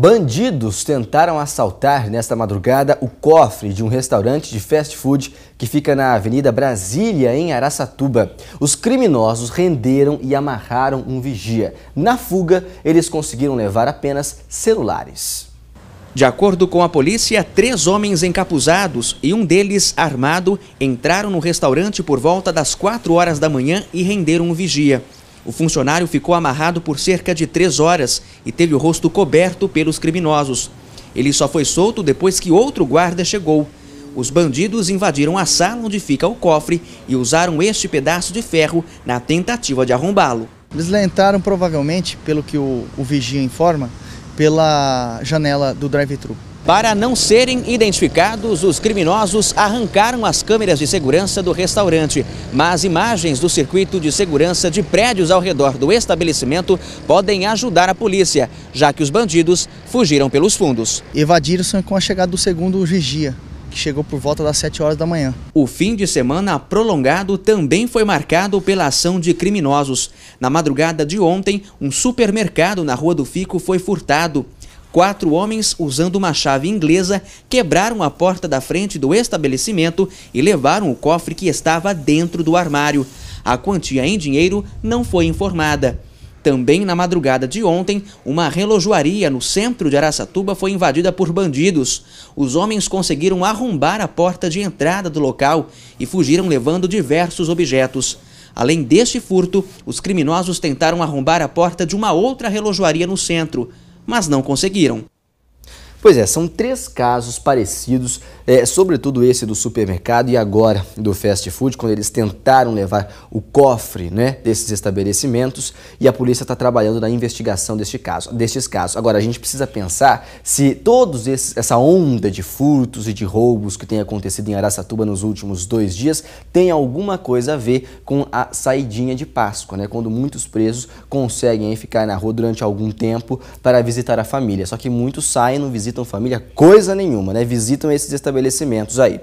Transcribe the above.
Bandidos tentaram assaltar nesta madrugada o cofre de um restaurante de fast food que fica na Avenida Brasília, em Araçatuba. Os criminosos renderam e amarraram um vigia. Na fuga, eles conseguiram levar apenas celulares. De acordo com a polícia, três homens encapuzados e um deles armado entraram no restaurante por volta das 4 horas da manhã e renderam o um vigia. O funcionário ficou amarrado por cerca de três horas e teve o rosto coberto pelos criminosos. Ele só foi solto depois que outro guarda chegou. Os bandidos invadiram a sala onde fica o cofre e usaram este pedaço de ferro na tentativa de arrombá-lo. Eles entraram provavelmente, pelo que o, o vigia informa, pela janela do drive-thru. Para não serem identificados, os criminosos arrancaram as câmeras de segurança do restaurante, mas imagens do circuito de segurança de prédios ao redor do estabelecimento podem ajudar a polícia, já que os bandidos fugiram pelos fundos. Evadiram-se com a chegada do segundo vigia, que chegou por volta das 7 horas da manhã. O fim de semana prolongado também foi marcado pela ação de criminosos. Na madrugada de ontem, um supermercado na Rua do Fico foi furtado. Quatro homens, usando uma chave inglesa, quebraram a porta da frente do estabelecimento e levaram o cofre que estava dentro do armário. A quantia em dinheiro não foi informada. Também na madrugada de ontem, uma relojoaria no centro de Araçatuba foi invadida por bandidos. Os homens conseguiram arrombar a porta de entrada do local e fugiram levando diversos objetos. Além deste furto, os criminosos tentaram arrombar a porta de uma outra relojoaria no centro mas não conseguiram. Pois é, são três casos parecidos, é, sobretudo esse do supermercado e agora do fast food, quando eles tentaram levar o cofre né, desses estabelecimentos e a polícia está trabalhando na investigação deste caso, destes casos. Agora, a gente precisa pensar se todos esses, essa onda de furtos e de roubos que tem acontecido em Araçatuba nos últimos dois dias tem alguma coisa a ver com a saidinha de Páscoa, né, quando muitos presos conseguem ficar na rua durante algum tempo para visitar a família. Só que muitos saem no visita visitam família coisa nenhuma, né? Visitam esses estabelecimentos aí.